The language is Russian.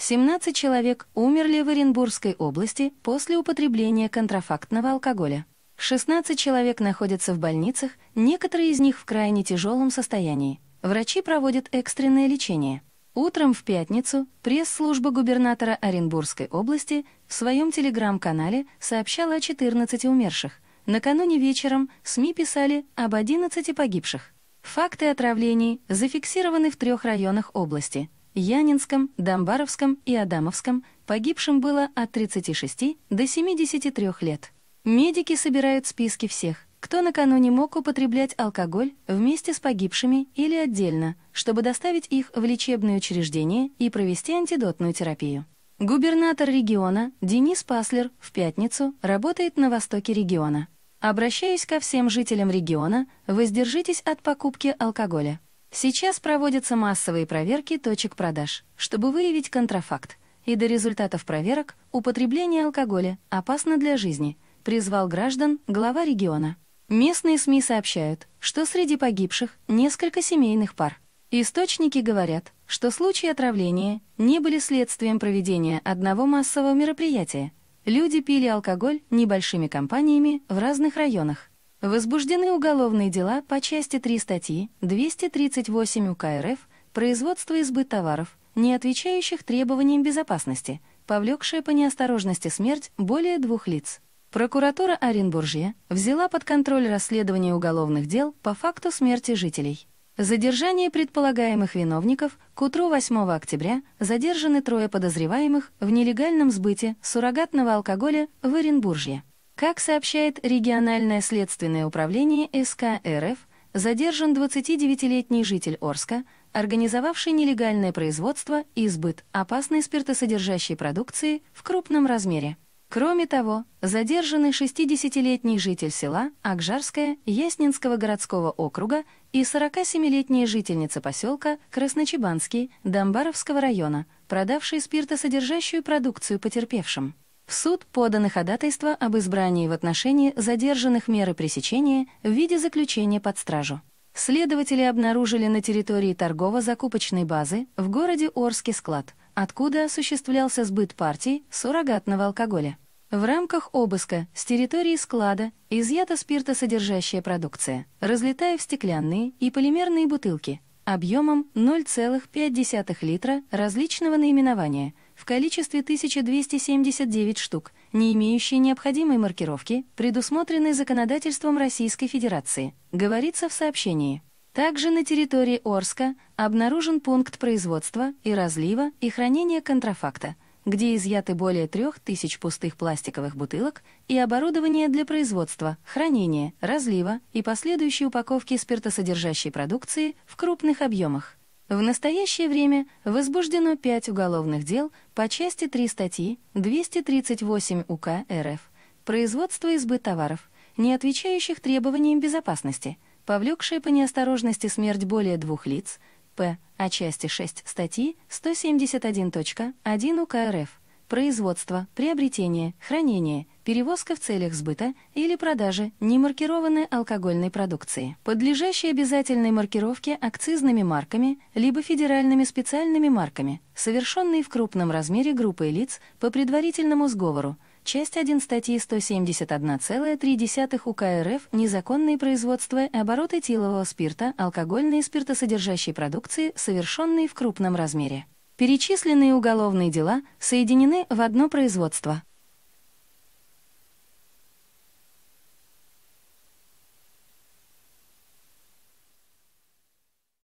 17 человек умерли в Оренбургской области после употребления контрафактного алкоголя. 16 человек находятся в больницах, некоторые из них в крайне тяжелом состоянии. Врачи проводят экстренное лечение. Утром в пятницу пресс-служба губернатора Оренбургской области в своем телеграм-канале сообщала о 14 умерших. Накануне вечером СМИ писали об 11 погибших. Факты отравлений зафиксированы в трех районах области – Янинском, Домбаровском и Адамовском погибшим было от 36 до 73 лет. Медики собирают списки всех, кто накануне мог употреблять алкоголь вместе с погибшими или отдельно, чтобы доставить их в лечебные учреждения и провести антидотную терапию. Губернатор региона Денис Паслер в пятницу работает на востоке региона. Обращаюсь ко всем жителям региона, воздержитесь от покупки алкоголя. Сейчас проводятся массовые проверки точек продаж, чтобы выявить контрафакт. И до результатов проверок употребление алкоголя опасно для жизни, призвал граждан глава региона. Местные СМИ сообщают, что среди погибших несколько семейных пар. Источники говорят, что случаи отравления не были следствием проведения одного массового мероприятия. Люди пили алкоголь небольшими компаниями в разных районах. Возбуждены уголовные дела по части 3 статьи 238 УК РФ «Производство и сбыт товаров, не отвечающих требованиям безопасности, повлекшее по неосторожности смерть более двух лиц». Прокуратура Оренбуржья взяла под контроль расследование уголовных дел по факту смерти жителей. Задержание предполагаемых виновников к утру 8 октября задержаны трое подозреваемых в нелегальном сбыте суррогатного алкоголя в Оренбуржье. Как сообщает региональное следственное управление СК РФ, задержан 29-летний житель Орска, организовавший нелегальное производство и сбыт опасной спиртосодержащей продукции в крупном размере. Кроме того, задержанный 60-летний житель села Акжарская Яснинского городского округа и 47-летняя жительница поселка Красночебанский Домбаровского района, продавшие спиртосодержащую продукцию потерпевшим. В суд подано ходатайство об избрании в отношении задержанных меры пресечения в виде заключения под стражу. Следователи обнаружили на территории торгово-закупочной базы в городе Орске склад, откуда осуществлялся сбыт партий суррогатного алкоголя. В рамках обыска с территории склада изъята спиртосодержащая продукция, разлетая в стеклянные и полимерные бутылки – объемом 0,5 литра различного наименования в количестве 1279 штук, не имеющие необходимой маркировки, предусмотренной законодательством Российской Федерации, говорится в сообщении. Также на территории Орска обнаружен пункт производства и разлива и хранения контрафакта – где изъяты более трех тысяч пустых пластиковых бутылок и оборудование для производства, хранения, разлива и последующей упаковки спиртосодержащей продукции в крупных объемах. В настоящее время возбуждено 5 уголовных дел по части 3 статьи 238 УК РФ «Производство избы товаров», не отвечающих требованиям безопасности, повлекшие по неосторожности смерть более двух лиц – П. А части 6 статьи 171.1 УК РФ. Производство, приобретение, хранение, перевозка в целях сбыта или продажи немаркированной алкогольной продукции, подлежащей обязательной маркировке акцизными марками либо федеральными специальными марками, совершенные в крупном размере группой лиц по предварительному сговору, Часть 1 статьи 171,3 УК РФ «Незаконные производства и оборот этилового спирта, алкогольной и спиртосодержащей продукции, совершенные в крупном размере». Перечисленные уголовные дела соединены в одно производство –